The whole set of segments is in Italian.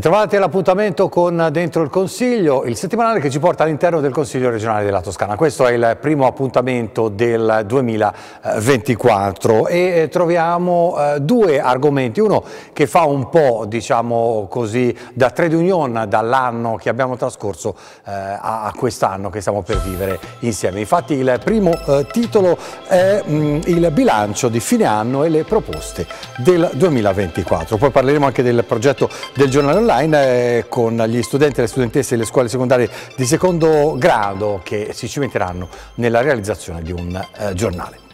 Bentrovati all'appuntamento con Dentro il Consiglio, il settimanale che ci porta all'interno del Consiglio regionale della Toscana. Questo è il primo appuntamento del 2024 e eh, troviamo eh, due argomenti, uno che fa un po' diciamo così da trade union dall'anno che abbiamo trascorso eh, a quest'anno che stiamo per vivere insieme. Infatti il primo titolo è mm, il bilancio di fine anno e le proposte del 2024. Poi parleremo anche del progetto del giornale online eh, con gli studenti e le studentesse delle scuole secondarie di secondo grado che si cimenteranno nella realizzazione di un eh, giornale.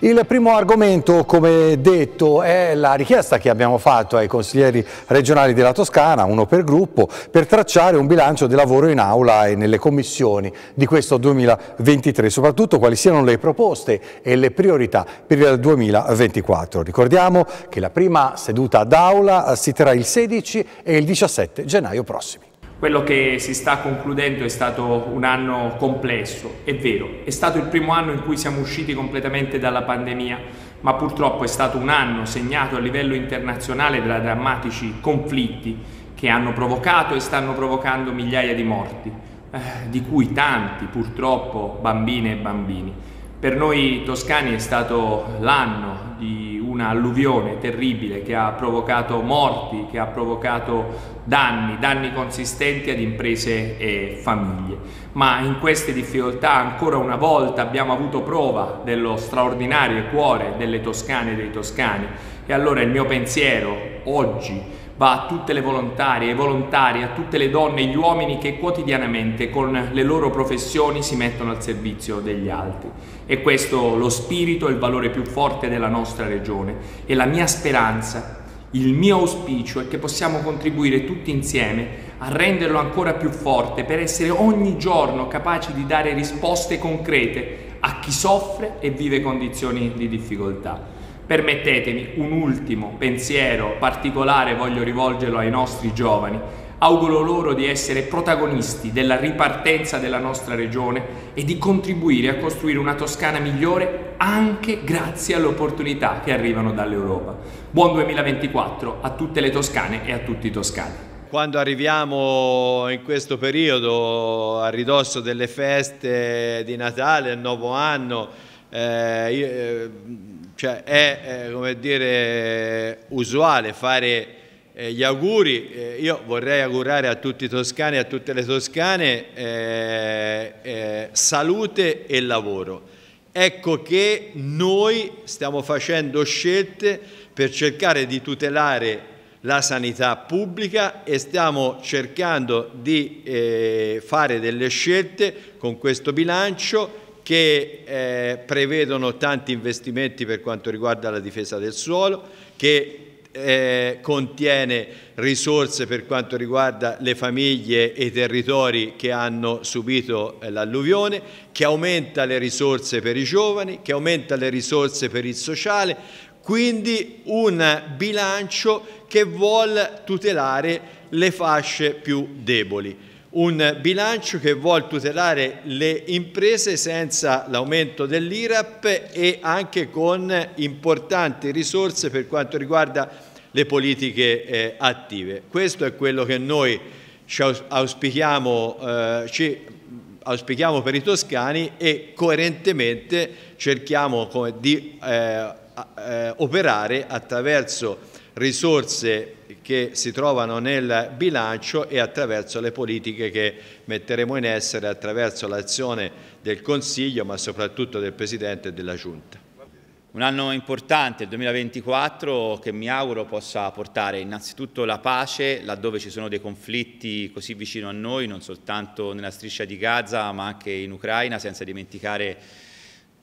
Il primo argomento, come detto, è la richiesta che abbiamo fatto ai consiglieri regionali della Toscana, uno per gruppo, per tracciare un bilancio di lavoro in aula e nelle commissioni di questo 2023, soprattutto quali siano le proposte e le priorità per il 2024. Ricordiamo che la prima seduta d'aula si terrà il 16 e il 17 gennaio prossimi. Quello che si sta concludendo è stato un anno complesso, è vero, è stato il primo anno in cui siamo usciti completamente dalla pandemia, ma purtroppo è stato un anno segnato a livello internazionale da drammatici conflitti che hanno provocato e stanno provocando migliaia di morti, eh, di cui tanti purtroppo bambine e bambini. Per noi toscani è stato l'anno di un'alluvione terribile che ha provocato morti, che ha provocato danni, danni consistenti ad imprese e famiglie. Ma in queste difficoltà ancora una volta abbiamo avuto prova dello straordinario cuore delle toscane e dei toscani e allora il mio pensiero oggi va a tutte le volontarie e volontari, a tutte le donne e gli uomini che quotidianamente con le loro professioni si mettono al servizio degli altri. E questo lo spirito e il valore più forte della nostra regione e la mia speranza il mio auspicio è che possiamo contribuire tutti insieme a renderlo ancora più forte per essere ogni giorno capaci di dare risposte concrete a chi soffre e vive condizioni di difficoltà. Permettetemi un ultimo pensiero particolare, voglio rivolgerlo ai nostri giovani Auguro loro di essere protagonisti della ripartenza della nostra regione e di contribuire a costruire una Toscana migliore anche grazie alle opportunità che arrivano dall'Europa. Buon 2024 a tutte le toscane e a tutti i toscani quando arriviamo in questo periodo a ridosso delle feste di Natale, il nuovo anno, eh, eh cioè è eh, dire, usuale fare eh, gli auguri, eh, io vorrei augurare a tutti i toscani e a tutte le toscane eh, eh, salute e lavoro. Ecco che noi stiamo facendo scelte per cercare di tutelare la sanità pubblica e stiamo cercando di eh, fare delle scelte con questo bilancio che eh, prevedono tanti investimenti per quanto riguarda la difesa del suolo, che eh, contiene risorse per quanto riguarda le famiglie e i territori che hanno subito eh, l'alluvione, che aumenta le risorse per i giovani, che aumenta le risorse per il sociale, quindi un bilancio che vuole tutelare le fasce più deboli. Un bilancio che vuole tutelare le imprese senza l'aumento dell'IRAP e anche con importanti risorse per quanto riguarda le politiche eh, attive. Questo è quello che noi ci auspichiamo, eh, ci auspichiamo, per i toscani e coerentemente cerchiamo di eh, eh, operare attraverso risorse che si trovano nel bilancio e attraverso le politiche che metteremo in essere attraverso l'azione del Consiglio ma soprattutto del Presidente e della Giunta. Un anno importante, il 2024, che mi auguro possa portare innanzitutto la pace laddove ci sono dei conflitti così vicino a noi, non soltanto nella striscia di Gaza ma anche in Ucraina, senza dimenticare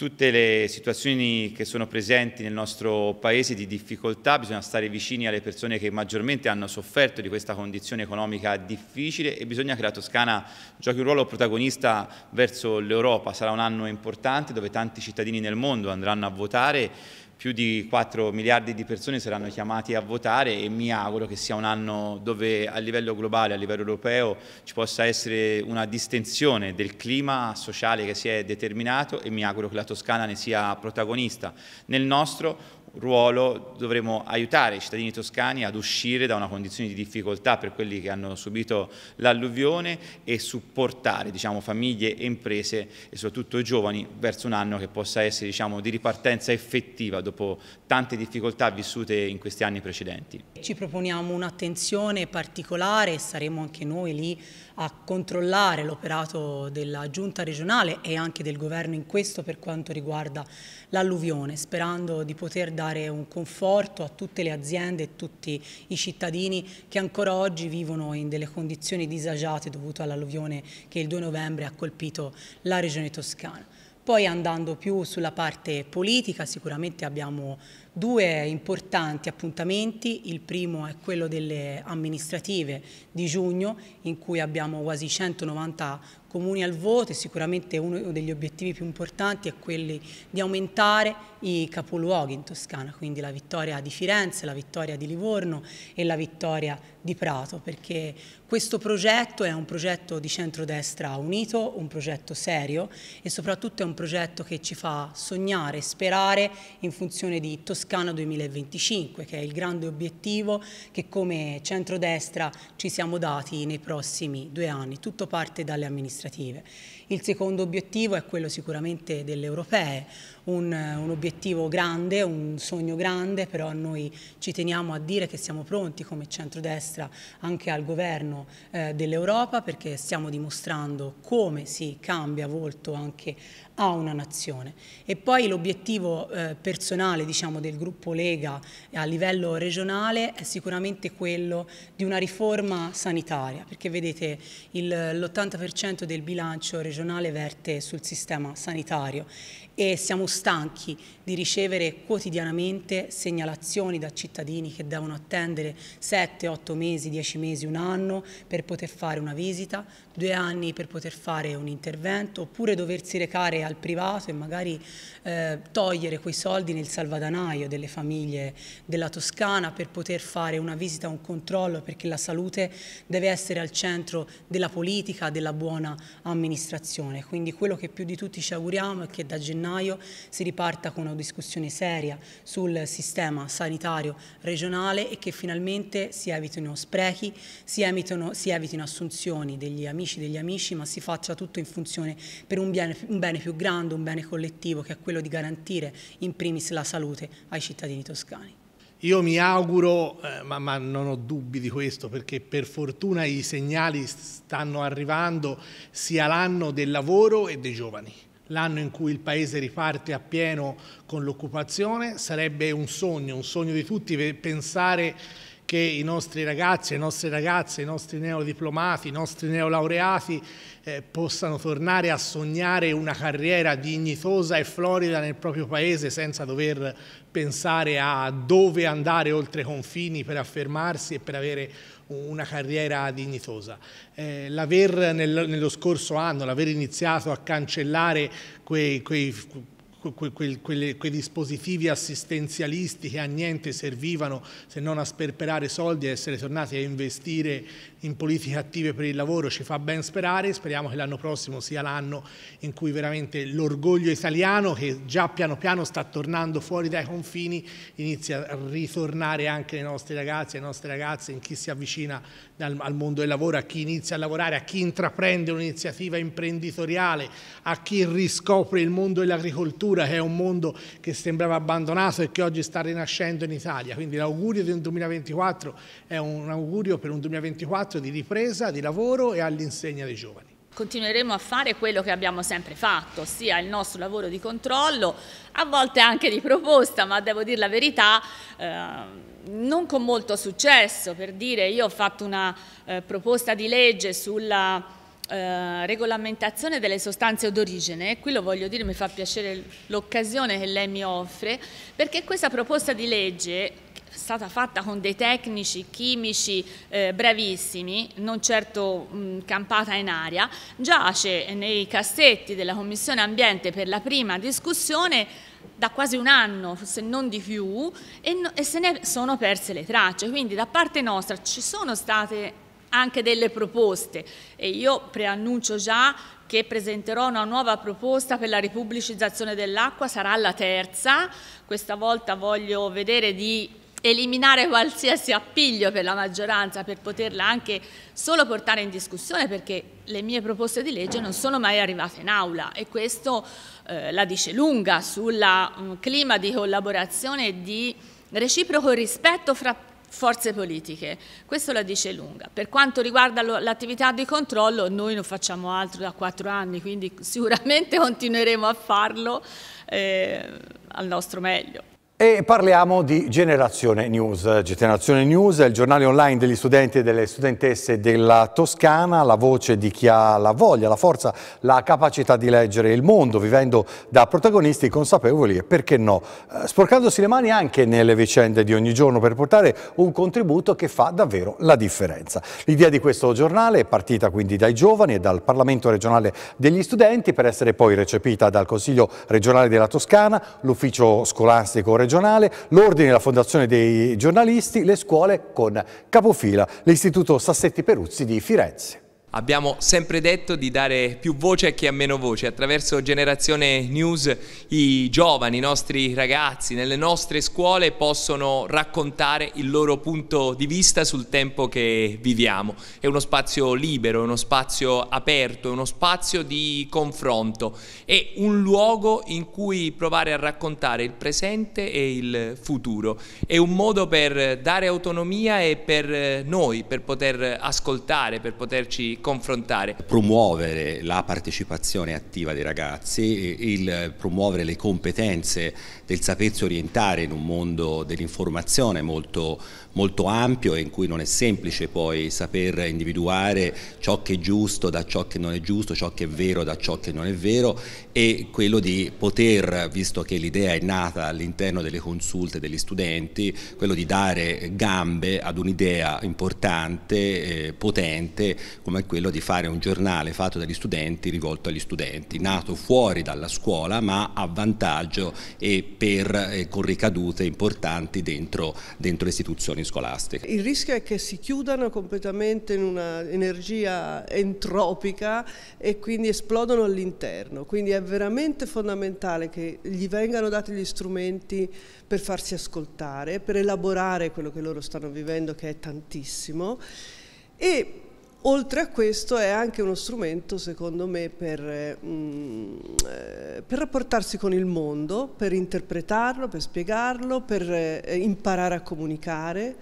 tutte le situazioni che sono presenti nel nostro paese di difficoltà, bisogna stare vicini alle persone che maggiormente hanno sofferto di questa condizione economica difficile e bisogna che la Toscana giochi un ruolo protagonista verso l'Europa. Sarà un anno importante dove tanti cittadini nel mondo andranno a votare più di 4 miliardi di persone saranno chiamate a votare e mi auguro che sia un anno dove a livello globale, a livello europeo ci possa essere una distensione del clima sociale che si è determinato e mi auguro che la Toscana ne sia protagonista. Nel nostro ruolo dovremo aiutare i cittadini toscani ad uscire da una condizione di difficoltà per quelli che hanno subito l'alluvione e supportare diciamo, famiglie e imprese e soprattutto i giovani verso un anno che possa essere diciamo, di ripartenza effettiva dopo tante difficoltà vissute in questi anni precedenti. Ci proponiamo un'attenzione particolare, saremo anche noi lì a controllare l'operato della giunta regionale e anche del governo in questo per quanto riguarda l'alluvione, sperando di poter dare un conforto a tutte le aziende e tutti i cittadini che ancora oggi vivono in delle condizioni disagiate dovute all'alluvione che il 2 novembre ha colpito la regione toscana. Poi andando più sulla parte politica sicuramente abbiamo due importanti appuntamenti, il primo è quello delle amministrative di giugno in cui abbiamo quasi 190 comuni al voto e sicuramente uno degli obiettivi più importanti è quello di aumentare i capoluoghi in Toscana, quindi la vittoria di Firenze, la vittoria di Livorno e la vittoria di Prato, perché questo progetto è un progetto di centrodestra unito, un progetto serio e soprattutto è un progetto che ci fa sognare, sperare in funzione di Toscana 2025, che è il grande obiettivo che come centrodestra ci siamo dati nei prossimi due anni. Tutto parte dalle amministrative. Il secondo obiettivo è quello sicuramente delle europee, un, un, obiettivo grande, un sogno grande, però noi ci teniamo a dire che siamo pronti come centrodestra anche al governo eh, dell'Europa perché stiamo dimostrando come si cambia volto anche a una nazione. E poi l'obiettivo eh, personale diciamo, del gruppo Lega a livello regionale è sicuramente quello di una riforma sanitaria, perché vedete l'80% del bilancio regionale regionale verte sul sistema sanitario e siamo stanchi di ricevere quotidianamente segnalazioni da cittadini che devono attendere 7, 8 mesi, 10 mesi, un anno per poter fare una visita, due anni per poter fare un intervento oppure doversi recare al privato e magari eh, togliere quei soldi nel salvadanaio delle famiglie della Toscana per poter fare una visita, un controllo perché la salute deve essere al centro della politica, della buona amministrazione amministrazione, quindi quello che più di tutti ci auguriamo è che da gennaio si riparta con una discussione seria sul sistema sanitario regionale e che finalmente si evitino sprechi, si evitino, si evitino assunzioni degli amici degli amici, ma si faccia tutto in funzione per un bene, un bene più grande, un bene collettivo che è quello di garantire in primis la salute ai cittadini toscani. Io mi auguro, eh, ma, ma, non ho dubbi di questo, perché per fortuna i segnali stanno arrivando, sia l'anno del lavoro e dei giovani. L'anno in cui il Paese riparte appieno con l'occupazione sarebbe un sogno, un sogno di tutti pensare che i nostri ragazzi, le nostre ragazze, i nostri neodiplomati, i nostri neolaureati eh, possano tornare a sognare una carriera dignitosa e florida nel proprio paese senza dover pensare a dove andare oltre i confini per affermarsi e per avere una carriera dignitosa. Eh, l'aver nel, nello scorso anno, l'aver iniziato a cancellare quei, quei que, que, quelle, quei dispositivi assistenzialisti che a niente servivano se non a sperperare soldi e essere tornati a investire in politiche attive per il lavoro ci fa ben sperare, speriamo che l'anno prossimo sia l'anno in cui veramente l'orgoglio italiano che già piano piano sta tornando fuori dai confini inizia a ritornare anche ai nostri ragazzi, e alle nostre ragazze, in chi si avvicina dal, al mondo del lavoro, a chi inizia a lavorare, a chi intraprende un'iniziativa imprenditoriale, a chi riscopre il mondo dell'agricoltura cultura, che è un mondo che sembrava abbandonato e che oggi sta rinascendo in Italia. Quindi l'augurio del 2024 è un augurio per un 2024 di ripresa, di lavoro e all'insegna dei giovani. Continueremo a fare quello che abbiamo sempre fatto, ossia il nostro lavoro di controllo, a volte anche di proposta, ma devo dire la verità, eh, non con molto successo, per dire io ho fatto una eh, proposta di legge sulla eh, regolamentazione delle sostanze d'origine, qui lo voglio dire, mi fa piacere l'occasione che lei mi offre, perché questa proposta di legge stata fatta con dei tecnici chimici eh, bravissimi, non certo mh, campata in aria, giace nei cassetti della Commissione Ambiente per la prima discussione da quasi un anno, se non di più, e, no, e se ne sono perse le tracce. Quindi da parte nostra ci sono state anche delle proposte e io preannuncio già che presenterò una nuova proposta per la ripubblicizzazione dell'acqua, sarà la terza, questa volta voglio vedere di eliminare qualsiasi appiglio per la maggioranza per poterla anche solo portare in discussione perché le mie proposte di legge non sono mai arrivate in aula e questo eh, la dice lunga sul mm, clima di collaborazione e di reciproco rispetto fra forze politiche. Questo la dice lunga. Per quanto riguarda l'attività di controllo, noi non facciamo altro da quattro anni, quindi sicuramente continueremo a farlo eh, al nostro meglio. E parliamo di Generazione News. Generazione News è il giornale online degli studenti e delle studentesse della Toscana, la voce di chi ha la voglia, la forza, la capacità di leggere il mondo, vivendo da protagonisti consapevoli e perché no, eh, sporcandosi le mani anche nelle vicende di ogni giorno per portare un contributo che fa davvero la differenza. L'idea di questo giornale è partita quindi dai giovani e dal Parlamento regionale degli studenti per essere poi recepita dal Consiglio regionale della Toscana, l'ufficio scolastico regionale regionale, l'Ordine e la Fondazione dei giornalisti, le scuole con capofila, l'Istituto Sassetti Peruzzi di Firenze. Abbiamo sempre detto di dare più voce a chi ha meno voce, attraverso Generazione News i giovani, i nostri ragazzi nelle nostre scuole possono raccontare il loro punto di vista sul tempo che viviamo. È uno spazio libero, è uno spazio aperto, è uno spazio di confronto, è un luogo in cui provare a raccontare il presente e il futuro. È un modo per dare autonomia e per noi, per poter ascoltare, per poterci confrontare. Promuovere la partecipazione attiva dei ragazzi, il, promuovere le competenze del sapersi orientare in un mondo dell'informazione molto, molto ampio e in cui non è semplice poi saper individuare ciò che è giusto da ciò che non è giusto, ciò che è vero da ciò che non è vero e quello di poter, visto che l'idea è nata all'interno delle consulte degli studenti, quello di dare gambe ad un'idea importante, eh, potente come quello di fare un giornale fatto dagli studenti, rivolto agli studenti, nato fuori dalla scuola ma a vantaggio e per, eh, con ricadute importanti dentro, dentro le istituzioni scolastiche. Il rischio è che si chiudano completamente in un'energia entropica e quindi esplodono all'interno, quindi è veramente fondamentale che gli vengano dati gli strumenti per farsi ascoltare, per elaborare quello che loro stanno vivendo che è tantissimo e Oltre a questo è anche uno strumento, secondo me, per, mm, eh, per, rapportarsi con il mondo, per interpretarlo, per spiegarlo, per eh, imparare a comunicare,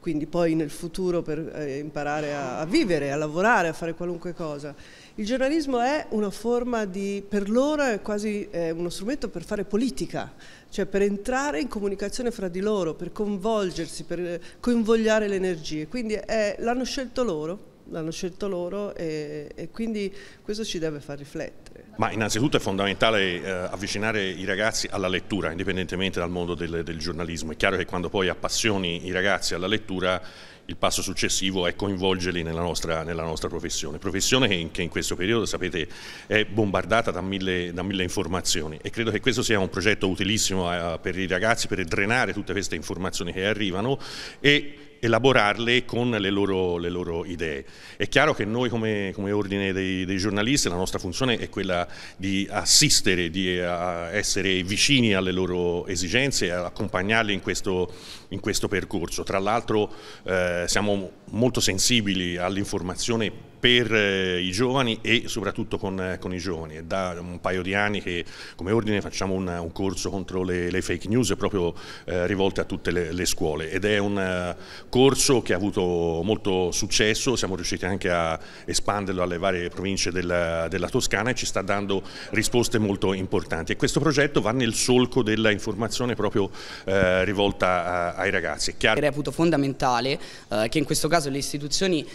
quindi poi nel futuro per eh, imparare a, vivere, a lavorare, a fare qualunque cosa. Il giornalismo è una forma di, per loro è quasi uno strumento per fare politica, cioè per entrare in comunicazione fra di loro, per coinvolgersi, per coinvogliare le energie. Quindi l'hanno scelto loro l'hanno scelto loro e, e, quindi questo ci deve far riflettere. Ma innanzitutto è fondamentale eh, avvicinare i ragazzi alla lettura, indipendentemente dal mondo del, del giornalismo. È chiaro che quando poi appassioni i ragazzi alla lettura il passo successivo è coinvolgerli nella nostra, nella nostra professione, professione che in, che in, questo periodo sapete è bombardata da mille, da mille, informazioni e credo che questo sia un progetto utilissimo eh, per i ragazzi per drenare tutte queste informazioni che arrivano e elaborarle con le loro, le loro, idee. È chiaro che noi come, come ordine dei, dei, giornalisti la nostra funzione è quella di assistere, di essere vicini alle loro esigenze e accompagnarle in questo, in questo percorso. Tra l'altro eh, siamo molto sensibili all'informazione per eh, i giovani e soprattutto con, eh, con, i giovani. È da un paio di anni che come ordine facciamo un, un corso contro le, le, fake news proprio eh, rivolte a tutte le, le, scuole ed è un uh, corso che ha avuto molto successo, siamo riusciti anche a espanderlo alle varie province della, della Toscana e ci sta dando risposte molto importanti e questo progetto va nel solco della informazione proprio eh, rivolta a, ai ragazzi. È Chiaro... Reputo fondamentale eh, che in questo caso le istituzioni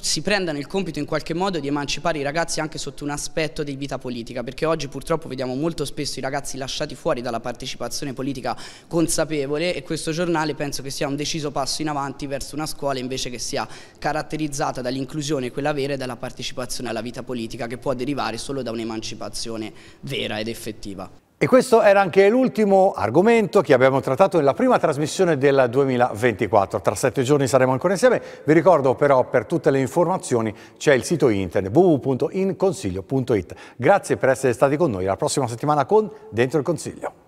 si prendano abbiano il compito in qualche modo di emancipare i ragazzi anche sotto un aspetto di vita politica, perché oggi purtroppo vediamo molto spesso i ragazzi lasciati fuori dalla partecipazione politica consapevole e questo giornale penso che sia un deciso passo in avanti verso una scuola invece che sia caratterizzata dall'inclusione, quella vera, e dalla partecipazione alla vita politica che può derivare solo da un'emancipazione vera ed effettiva. E questo era anche l'ultimo argomento che abbiamo trattato nella prima trasmissione del 2024. Tra sette giorni saremo ancora insieme. Vi ricordo però per tutte le informazioni c'è il sito internet www.inconsiglio.it. Grazie per essere stati con noi. La prossima settimana con Dentro il Consiglio.